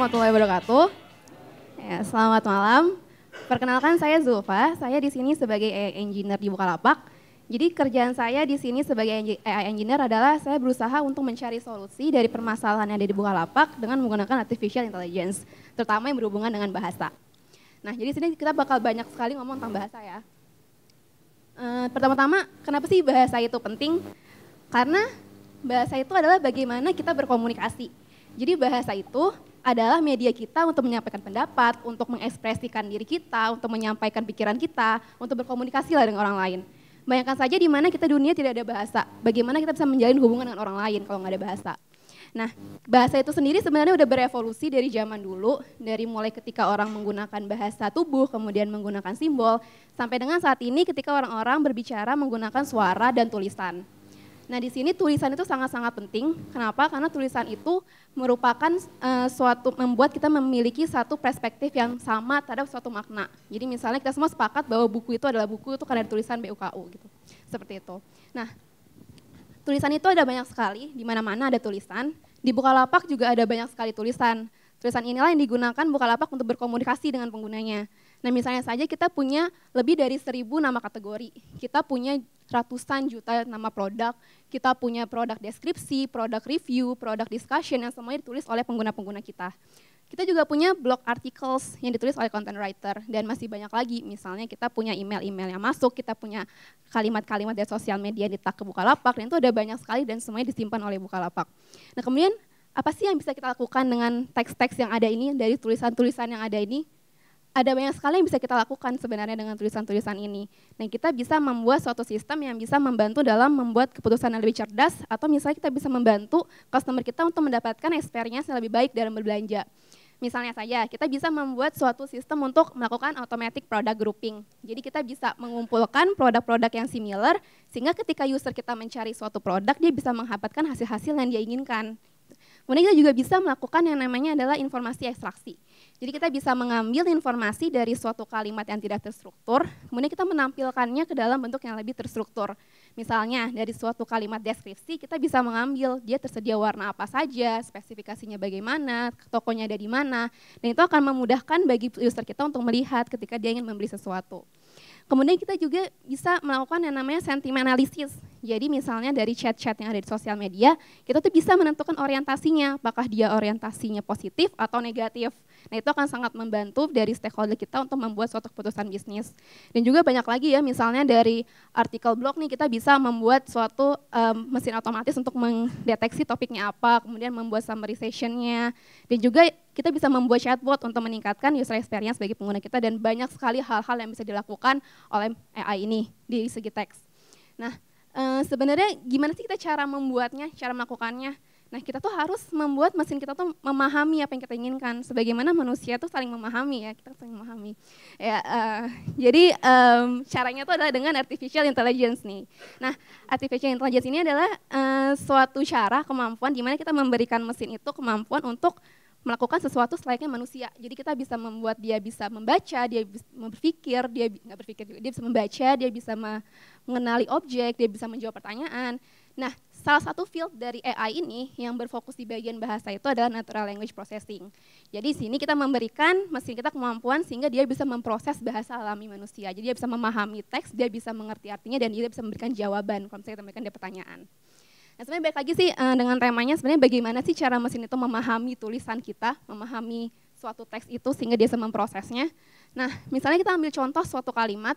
warahmatullahi wabarakatuh. Ya, selamat malam. Perkenalkan saya Zulfa, saya di sini sebagai AI engineer di Bukalapak. Jadi kerjaan saya di sini sebagai AI engineer adalah saya berusaha untuk mencari solusi dari permasalahan yang ada di Bukalapak dengan menggunakan artificial intelligence, terutama yang berhubungan dengan bahasa. Nah, jadi sini kita bakal banyak sekali ngomong tentang bahasa ya. E, Pertama-tama, kenapa sih bahasa itu penting? Karena bahasa itu adalah bagaimana kita berkomunikasi. Jadi bahasa itu adalah media kita untuk menyampaikan pendapat, untuk mengekspresikan diri kita, untuk menyampaikan pikiran kita, untuk berkomunikasi lah dengan orang lain. Bayangkan saja di mana kita dunia tidak ada bahasa, bagaimana kita bisa menjalin hubungan dengan orang lain kalau nggak ada bahasa. Nah, bahasa itu sendiri sebenarnya udah berevolusi dari zaman dulu, dari mulai ketika orang menggunakan bahasa tubuh, kemudian menggunakan simbol, sampai dengan saat ini ketika orang-orang berbicara menggunakan suara dan tulisan. Nah, di sini tulisan itu sangat-sangat penting. Kenapa? Karena tulisan itu merupakan e, suatu membuat kita memiliki satu perspektif yang sama terhadap suatu makna. Jadi misalnya kita semua sepakat bahwa buku itu adalah buku itu karena tulisan BUKU gitu. Seperti itu. Nah, tulisan itu ada banyak sekali, di mana-mana ada tulisan. Di Bukalapak juga ada banyak sekali tulisan. Tulisan inilah yang digunakan Bukalapak untuk berkomunikasi dengan penggunanya. Nah misalnya saja kita punya lebih dari seribu nama kategori, kita punya ratusan juta nama produk, kita punya produk deskripsi, produk review, produk discussion yang semuanya ditulis oleh pengguna-pengguna kita. Kita juga punya blog articles yang ditulis oleh content writer dan masih banyak lagi. Misalnya kita punya email-email yang masuk, kita punya kalimat-kalimat dari sosial media yang ditak ke Bukalapak dan itu ada banyak sekali dan semuanya disimpan oleh Bukalapak. Nah kemudian apa sih yang bisa kita lakukan dengan teks-teks yang ada ini dari tulisan-tulisan yang ada ini? ada banyak sekali yang bisa kita lakukan sebenarnya dengan tulisan-tulisan ini. Nah kita bisa membuat suatu sistem yang bisa membantu dalam membuat keputusan yang lebih cerdas, atau misalnya kita bisa membantu customer kita untuk mendapatkan experience yang lebih baik dalam berbelanja. Misalnya saja, kita bisa membuat suatu sistem untuk melakukan automatic product grouping. Jadi kita bisa mengumpulkan produk-produk yang similar, sehingga ketika user kita mencari suatu produk, dia bisa menghapatkan hasil-hasil yang dia inginkan. Kemudian kita juga bisa melakukan yang namanya adalah informasi ekstraksi. Jadi kita bisa mengambil informasi dari suatu kalimat yang tidak terstruktur, kemudian kita menampilkannya ke dalam bentuk yang lebih terstruktur. Misalnya dari suatu kalimat deskripsi kita bisa mengambil dia tersedia warna apa saja, spesifikasinya bagaimana, tokonya ada di mana, dan itu akan memudahkan bagi user kita untuk melihat ketika dia ingin membeli sesuatu. Kemudian kita juga bisa melakukan yang namanya sentiment analysis. Jadi misalnya dari chat-chat yang ada di sosial media, kita tuh bisa menentukan orientasinya, apakah dia orientasinya positif atau negatif. Nah itu akan sangat membantu dari stakeholder kita untuk membuat suatu keputusan bisnis. Dan juga banyak lagi ya misalnya dari artikel blog nih kita bisa membuat suatu um, mesin otomatis untuk mendeteksi topiknya apa, kemudian membuat summary sessionnya, dan juga kita bisa membuat chatbot untuk meningkatkan user experience bagi pengguna kita dan banyak sekali hal-hal yang bisa dilakukan oleh AI ini di segi teks. Nah, e, sebenarnya gimana sih kita cara membuatnya, cara melakukannya? Nah, kita tuh harus membuat mesin kita tuh memahami apa yang kita inginkan. Sebagaimana manusia tuh saling memahami ya, kita saling memahami. Ya, uh, jadi um, caranya tuh adalah dengan artificial intelligence nih. Nah, artificial intelligence ini adalah uh, suatu cara kemampuan di mana kita memberikan mesin itu kemampuan untuk melakukan sesuatu selainnya manusia. Jadi kita bisa membuat dia bisa membaca, dia bisa berpikir, dia nggak berpikir, dia bisa membaca, dia bisa mengenali objek, dia bisa menjawab pertanyaan. Nah, salah satu field dari AI ini yang berfokus di bagian bahasa itu adalah natural language processing. Jadi di sini kita memberikan mesin kita kemampuan sehingga dia bisa memproses bahasa alami manusia. Jadi dia bisa memahami teks, dia bisa mengerti artinya dan dia bisa memberikan jawaban kalau misalnya kita memberikan dia pertanyaan. Nah, sebenarnya baik lagi sih eh, dengan temanya sebenarnya bagaimana sih cara mesin itu memahami tulisan kita, memahami suatu teks itu sehingga dia bisa memprosesnya. Nah, misalnya kita ambil contoh suatu kalimat,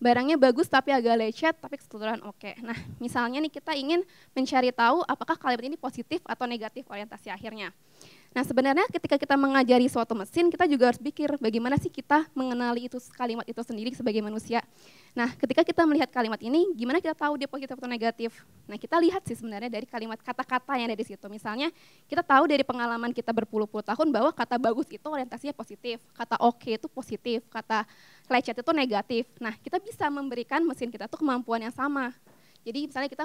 barangnya bagus tapi agak lecet, tapi keseluruhan oke. Okay. Nah, misalnya nih kita ingin mencari tahu apakah kalimat ini positif atau negatif orientasi akhirnya. Nah, sebenarnya ketika kita mengajari suatu mesin, kita juga harus pikir bagaimana sih kita mengenali itu kalimat itu sendiri sebagai manusia. Nah, ketika kita melihat kalimat ini, gimana kita tahu dia positif atau negatif? Nah, kita lihat sih sebenarnya dari kalimat kata-kata yang ada di situ. Misalnya, kita tahu dari pengalaman kita berpuluh-puluh tahun bahwa kata bagus itu orientasinya positif, kata oke okay itu positif, kata lecet itu negatif. Nah, kita bisa memberikan mesin kita tuh kemampuan yang sama. Jadi misalnya kita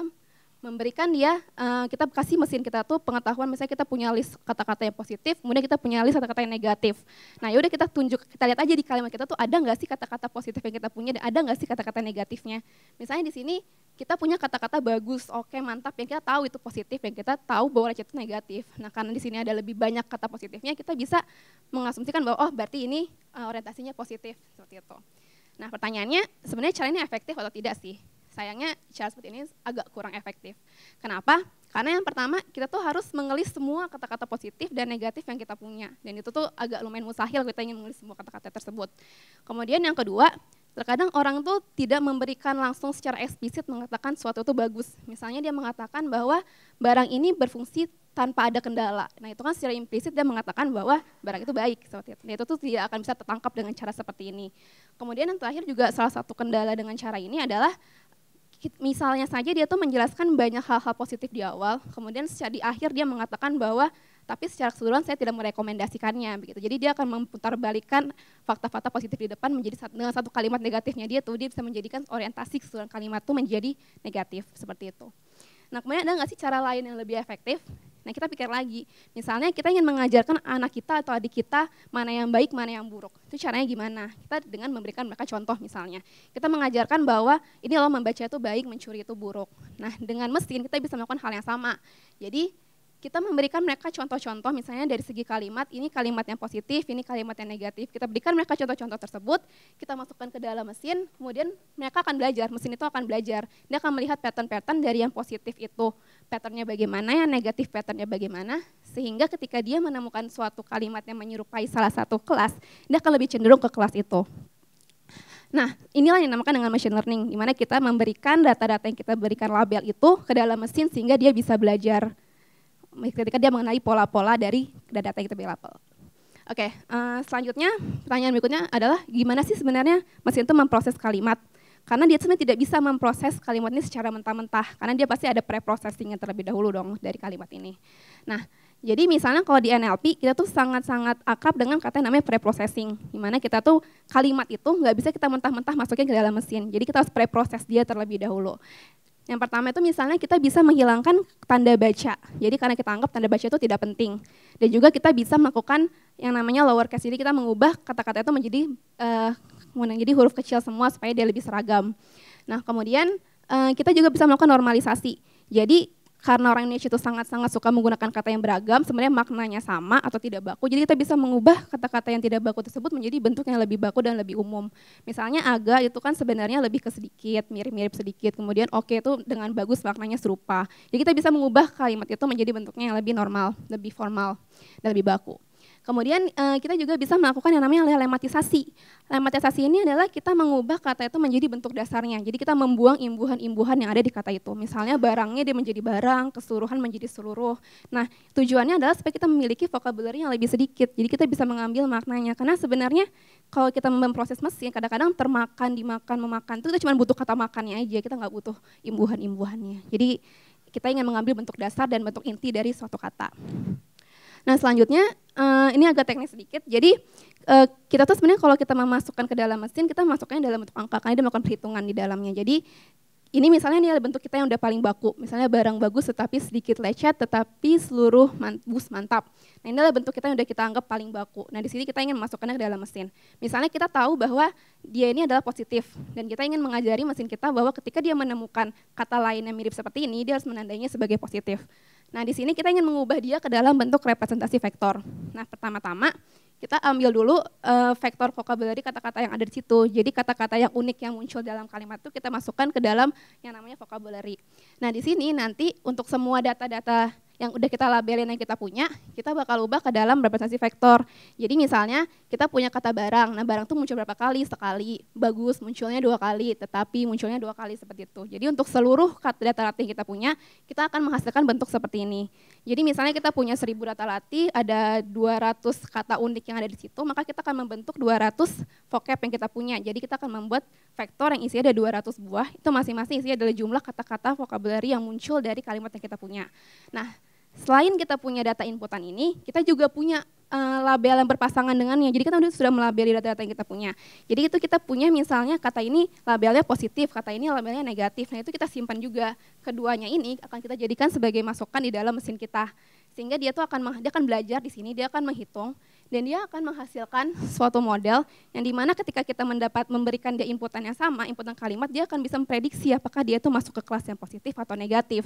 memberikan dia uh, kita kasih mesin kita tuh pengetahuan misalnya kita punya list kata-kata yang positif kemudian kita punya list kata-kata yang negatif nah yaudah kita tunjuk kita lihat aja di kalimat kita tuh ada nggak sih kata-kata positif yang kita punya dan ada nggak sih kata-kata negatifnya misalnya di sini kita punya kata-kata bagus oke okay, mantap yang kita tahu itu positif yang kita tahu bahwa racun itu negatif nah karena di sini ada lebih banyak kata positifnya kita bisa mengasumsikan bahwa oh berarti ini uh, orientasinya positif seperti itu nah pertanyaannya sebenarnya cara ini efektif atau tidak sih sayangnya cara seperti ini agak kurang efektif. Kenapa? Karena yang pertama kita tuh harus mengelis semua kata-kata positif dan negatif yang kita punya. Dan itu tuh agak lumayan mustahil kita ingin mengelis semua kata-kata tersebut. Kemudian yang kedua, terkadang orang tuh tidak memberikan langsung secara eksplisit mengatakan suatu itu bagus. Misalnya dia mengatakan bahwa barang ini berfungsi tanpa ada kendala. Nah itu kan secara implisit dia mengatakan bahwa barang itu baik seperti itu. Nah, itu tuh tidak akan bisa tertangkap dengan cara seperti ini. Kemudian yang terakhir juga salah satu kendala dengan cara ini adalah misalnya saja dia tuh menjelaskan banyak hal-hal positif di awal, kemudian secara di akhir dia mengatakan bahwa tapi secara keseluruhan saya tidak merekomendasikannya begitu. Jadi dia akan memutarbalikkan fakta-fakta positif di depan menjadi dengan satu kalimat negatifnya dia tuh dia bisa menjadikan orientasi keseluruhan kalimat itu menjadi negatif seperti itu. Nah kemudian ada nggak sih cara lain yang lebih efektif? Nah kita pikir lagi, misalnya kita ingin mengajarkan anak kita atau adik kita mana yang baik, mana yang buruk. Itu caranya gimana? Kita dengan memberikan mereka contoh misalnya. Kita mengajarkan bahwa ini loh membaca itu baik, mencuri itu buruk. Nah dengan mesin kita bisa melakukan hal yang sama. Jadi kita memberikan mereka contoh-contoh misalnya dari segi kalimat, ini kalimat yang positif, ini kalimat yang negatif. Kita berikan mereka contoh-contoh tersebut, kita masukkan ke dalam mesin, kemudian mereka akan belajar, mesin itu akan belajar. Dia akan melihat pattern-pattern dari yang positif itu, patternnya bagaimana, yang negatif patternnya bagaimana, sehingga ketika dia menemukan suatu kalimat yang menyerupai salah satu kelas, dia akan lebih cenderung ke kelas itu. Nah, inilah yang dinamakan dengan machine learning, di mana kita memberikan data-data yang kita berikan label itu ke dalam mesin sehingga dia bisa belajar ketika dia mengenali pola-pola dari data yang kita label. Oke, okay, uh, eh, selanjutnya pertanyaan berikutnya adalah gimana sih sebenarnya mesin itu memproses kalimat? Karena dia sebenarnya tidak bisa memproses kalimat ini secara mentah-mentah, karena dia pasti ada pre-processing yang terlebih dahulu dong dari kalimat ini. Nah, jadi misalnya kalau di NLP kita tuh sangat-sangat akrab dengan kata yang namanya pre-processing. Gimana kita tuh kalimat itu nggak bisa kita mentah-mentah masukin ke dalam mesin. Jadi kita harus pre process dia terlebih dahulu. Yang pertama itu misalnya kita bisa menghilangkan tanda baca. Jadi karena kita anggap tanda baca itu tidak penting. Dan juga kita bisa melakukan yang namanya lower case. Jadi kita mengubah kata-kata itu menjadi uh, jadi huruf kecil semua supaya dia lebih seragam. Nah kemudian uh, kita juga bisa melakukan normalisasi. Jadi karena orang Indonesia itu sangat-sangat suka menggunakan kata yang beragam, sebenarnya maknanya sama atau tidak baku. Jadi kita bisa mengubah kata-kata yang tidak baku tersebut menjadi bentuk yang lebih baku dan lebih umum. Misalnya agak itu kan sebenarnya lebih ke sedikit, mirip-mirip sedikit. Kemudian oke okay itu dengan bagus maknanya serupa. Jadi kita bisa mengubah kalimat itu menjadi bentuknya yang lebih normal, lebih formal, dan lebih baku. Kemudian eh, kita juga bisa melakukan yang namanya lematisasi. Lematisasi ini adalah kita mengubah kata itu menjadi bentuk dasarnya. Jadi kita membuang imbuhan-imbuhan yang ada di kata itu. Misalnya barangnya dia menjadi barang, keseluruhan menjadi seluruh. Nah tujuannya adalah supaya kita memiliki vocabulary yang lebih sedikit. Jadi kita bisa mengambil maknanya. Karena sebenarnya kalau kita memproses mesin, kadang-kadang termakan, dimakan, memakan, itu kita cuma butuh kata makannya aja, kita nggak butuh imbuhan-imbuhannya. Jadi kita ingin mengambil bentuk dasar dan bentuk inti dari suatu kata. Nah selanjutnya uh, ini agak teknis sedikit. Jadi uh, kita tuh sebenarnya kalau kita memasukkan ke dalam mesin, kita masukkannya dalam bentuk angka karena dia melakukan perhitungan di dalamnya. Jadi ini misalnya ini adalah bentuk kita yang udah paling baku. Misalnya barang bagus tetapi sedikit lecet tetapi seluruh bus mantap. Nah ini adalah bentuk kita yang udah kita anggap paling baku. Nah di sini kita ingin memasukkannya ke dalam mesin. Misalnya kita tahu bahwa dia ini adalah positif dan kita ingin mengajari mesin kita bahwa ketika dia menemukan kata lain yang mirip seperti ini dia harus menandainya sebagai positif. Nah, di sini kita ingin mengubah dia ke dalam bentuk representasi vektor. Nah, pertama-tama kita ambil dulu eh, vektor vocabulary kata-kata yang ada di situ. Jadi kata-kata yang unik yang muncul dalam kalimat itu kita masukkan ke dalam yang namanya vocabulary. Nah, di sini nanti untuk semua data-data yang udah kita labelin yang kita punya, kita bakal ubah ke dalam representasi vektor. Jadi misalnya kita punya kata barang, nah barang tuh muncul berapa kali? Sekali, bagus, munculnya dua kali, tetapi munculnya dua kali seperti itu. Jadi untuk seluruh kata data latih kita punya, kita akan menghasilkan bentuk seperti ini. Jadi misalnya kita punya seribu data latih, ada 200 kata unik yang ada di situ, maka kita akan membentuk 200 vocab yang kita punya. Jadi kita akan membuat vektor yang isinya ada 200 buah, itu masing-masing isinya adalah jumlah kata-kata vocabulary yang muncul dari kalimat yang kita punya. Nah, Selain kita punya data inputan ini, kita juga punya eh, label yang berpasangan dengannya. Jadi kita sudah melabeli data-data yang kita punya. Jadi itu kita punya misalnya kata ini labelnya positif, kata ini labelnya negatif. Nah itu kita simpan juga. Keduanya ini akan kita jadikan sebagai masukan di dalam mesin kita. Sehingga dia tuh akan dia akan belajar di sini, dia akan menghitung dan dia akan menghasilkan suatu model yang dimana ketika kita mendapat memberikan dia inputan yang sama, inputan kalimat, dia akan bisa memprediksi apakah dia itu masuk ke kelas yang positif atau negatif.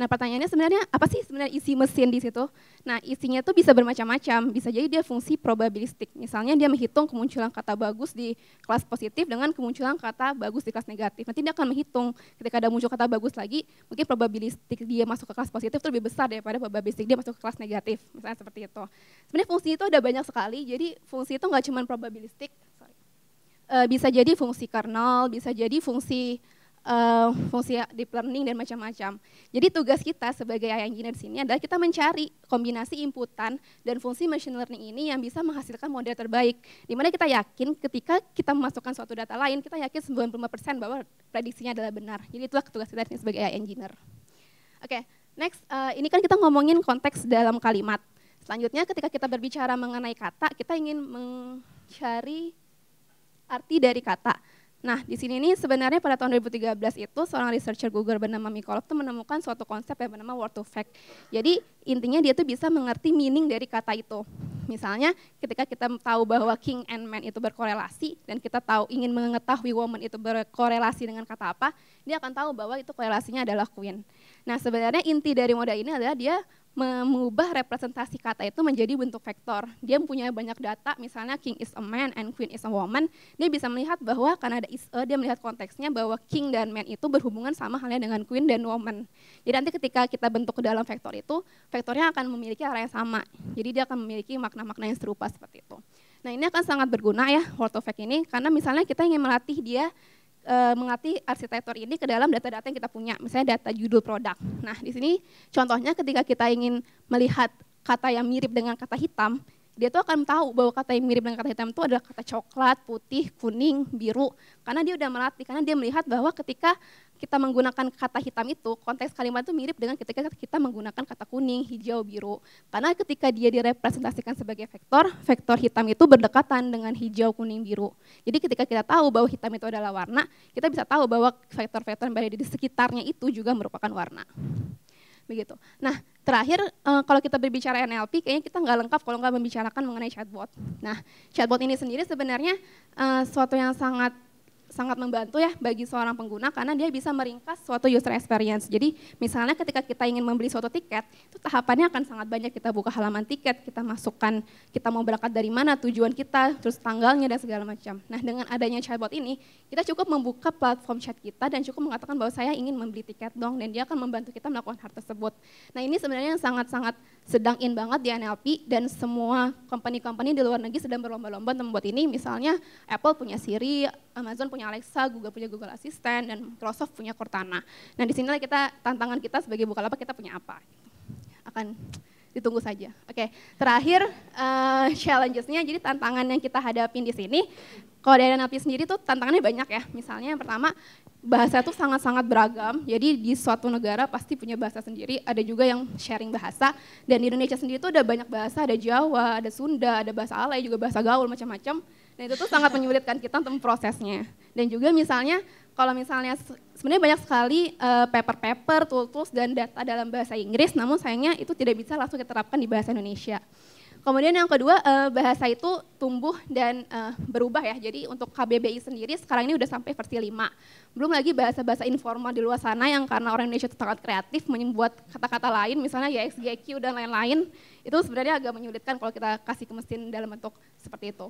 Nah pertanyaannya sebenarnya apa sih sebenarnya isi mesin di situ? Nah isinya itu bisa bermacam-macam, bisa jadi dia fungsi probabilistik. Misalnya dia menghitung kemunculan kata bagus di kelas positif dengan kemunculan kata bagus di kelas negatif. Nanti dia akan menghitung ketika ada muncul kata bagus lagi, mungkin probabilistik dia masuk ke kelas positif itu lebih besar daripada probabilistik dia masuk ke kelas negatif. Misalnya seperti itu. Sebenarnya fungsi itu ada banyak sekali, jadi fungsi itu nggak cuma probabilistik, eh, bisa jadi fungsi kernel, bisa jadi fungsi uh, fungsi deep learning dan macam-macam. Jadi tugas kita sebagai AI engineer di sini adalah kita mencari kombinasi inputan dan fungsi machine learning ini yang bisa menghasilkan model terbaik. di mana kita yakin ketika kita memasukkan suatu data lain, kita yakin 95% bahwa prediksinya adalah benar. Jadi itulah tugas kita sebagai AI engineer. Oke, okay, next. Uh, ini kan kita ngomongin konteks dalam kalimat. Selanjutnya ketika kita berbicara mengenai kata, kita ingin mencari arti dari kata. Nah, di sini nih sebenarnya pada tahun 2013 itu seorang researcher Google bernama Mikolov itu menemukan suatu konsep yang bernama word to fact. Jadi intinya dia tuh bisa mengerti meaning dari kata itu. Misalnya ketika kita tahu bahwa king and man itu berkorelasi dan kita tahu ingin mengetahui woman itu berkorelasi dengan kata apa, dia akan tahu bahwa itu korelasinya adalah queen. Nah, sebenarnya inti dari model ini adalah dia mengubah representasi kata itu menjadi bentuk vektor. Dia punya banyak data, misalnya king is a man and queen is a woman. Dia bisa melihat bahwa karena ada is a, dia melihat konteksnya bahwa king dan man itu berhubungan sama halnya dengan queen dan woman. Jadi nanti ketika kita bentuk ke dalam vektor itu, vektornya akan memiliki arah yang sama. Jadi dia akan memiliki makna-makna yang serupa seperti itu. Nah ini akan sangat berguna ya, word of fact ini, karena misalnya kita ingin melatih dia e, eh, mengerti arsitektur ini ke dalam data-data yang kita punya, misalnya data judul produk. Nah, di sini contohnya ketika kita ingin melihat kata yang mirip dengan kata hitam, dia tuh akan tahu bahwa kata yang mirip dengan kata hitam itu adalah kata coklat, putih, kuning, biru. Karena dia udah melatih, karena dia melihat bahwa ketika kita menggunakan kata hitam itu, konteks kalimat itu mirip dengan ketika kita menggunakan kata kuning, hijau, biru. Karena ketika dia direpresentasikan sebagai vektor, vektor hitam itu berdekatan dengan hijau, kuning, biru. Jadi ketika kita tahu bahwa hitam itu adalah warna, kita bisa tahu bahwa vektor-vektor yang berada di sekitarnya itu juga merupakan warna begitu. Nah, Terakhir, eh, kalau kita berbicara NLP, kayaknya kita nggak lengkap kalau nggak membicarakan mengenai chatbot. Nah, chatbot ini sendiri sebenarnya uh, suatu yang sangat sangat membantu ya bagi seorang pengguna karena dia bisa meringkas suatu user experience. Jadi misalnya ketika kita ingin membeli suatu tiket, itu tahapannya akan sangat banyak. Kita buka halaman tiket, kita masukkan kita mau berangkat dari mana, tujuan kita, terus tanggalnya dan segala macam. Nah dengan adanya chatbot ini, kita cukup membuka platform chat kita dan cukup mengatakan bahwa saya ingin membeli tiket dong dan dia akan membantu kita melakukan hal tersebut. Nah ini sebenarnya yang sangat-sangat sedang in banget di NLP dan semua company-company di luar negeri sedang berlomba-lomba untuk membuat ini. Misalnya Apple punya Siri, Amazon punya Alexa, Google punya Google Assistant, dan Microsoft punya Cortana. Nah di sini kita tantangan kita sebagai Bukalapak kita punya apa? Akan ditunggu saja. Oke, terakhir uh, eh, challenges-nya, jadi tantangan yang kita hadapin di sini, kalau dari NLP sendiri tuh tantangannya banyak ya. Misalnya yang pertama, bahasa itu sangat-sangat beragam, jadi di suatu negara pasti punya bahasa sendiri, ada juga yang sharing bahasa, dan di Indonesia sendiri tuh ada banyak bahasa, ada Jawa, ada Sunda, ada bahasa alay, juga bahasa gaul, macam-macam. Nah itu tuh sangat menyulitkan kita untuk prosesnya. Dan juga misalnya kalau misalnya sebenarnya banyak sekali eh, paper-paper, uh, tools-tools dan data dalam bahasa Inggris, namun sayangnya itu tidak bisa langsung diterapkan di bahasa Indonesia. Kemudian yang kedua, eh, bahasa itu tumbuh dan eh, berubah ya. Jadi untuk KBBI sendiri sekarang ini sudah sampai versi 5. Belum lagi bahasa-bahasa informal di luar sana yang karena orang Indonesia sangat kreatif membuat kata-kata lain, misalnya ya dan lain-lain, itu sebenarnya agak menyulitkan kalau kita kasih ke mesin dalam bentuk seperti itu.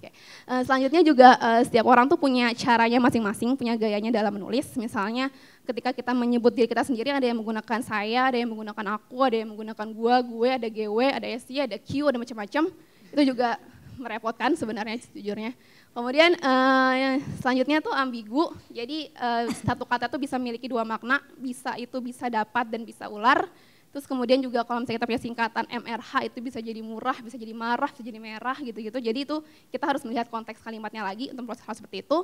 Oke. Eh, selanjutnya juga eh, setiap orang tuh punya caranya masing-masing, punya gayanya dalam menulis. Misalnya ketika kita menyebut diri kita sendiri ada yang menggunakan saya, ada yang menggunakan aku, ada yang menggunakan gua, gue, ada GW, ada SI, ada Q, ada macam-macam. Itu juga merepotkan sebenarnya sejujurnya. Kemudian eh, selanjutnya tuh ambigu. Jadi satu kata tuh bisa memiliki dua makna, bisa itu bisa dapat dan bisa ular Terus kemudian juga kalau misalnya kita punya singkatan MRH itu bisa jadi murah, bisa jadi marah, bisa jadi merah gitu-gitu. Jadi itu kita harus melihat konteks kalimatnya lagi untuk proses hal seperti itu.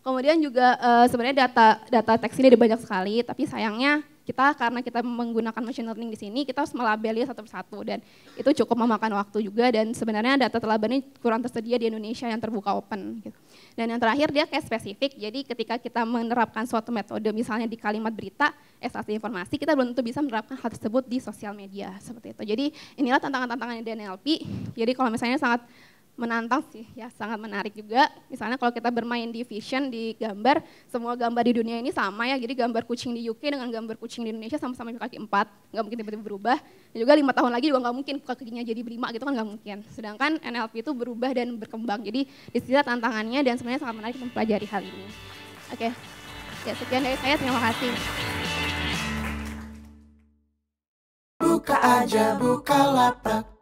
Kemudian juga eh, sebenarnya data data teks ini ada banyak sekali, tapi sayangnya kita karena kita menggunakan machine learning di sini, kita harus melabeli satu persatu dan itu cukup memakan waktu juga dan sebenarnya data telabannya kurang tersedia di Indonesia yang terbuka open. Gitu. Dan yang terakhir dia kayak spesifik, jadi ketika kita menerapkan suatu metode misalnya di kalimat berita, ekstraksi informasi, kita belum tentu bisa menerapkan hal tersebut di sosial media seperti itu. Jadi inilah tantangan-tantangannya tantangan NLP, Jadi kalau misalnya sangat menantang sih ya sangat menarik juga misalnya kalau kita bermain di vision di gambar semua gambar di dunia ini sama ya jadi gambar kucing di UK dengan gambar kucing di Indonesia sama-sama kaki empat nggak mungkin tiba-tiba berubah dan juga lima tahun lagi juga nggak mungkin kakinya jadi lima gitu kan nggak mungkin sedangkan NLP itu berubah dan berkembang jadi disitulah tantangannya dan sebenarnya sangat menarik mempelajari hal ini oke ya sekian dari saya terima kasih buka aja buka lapak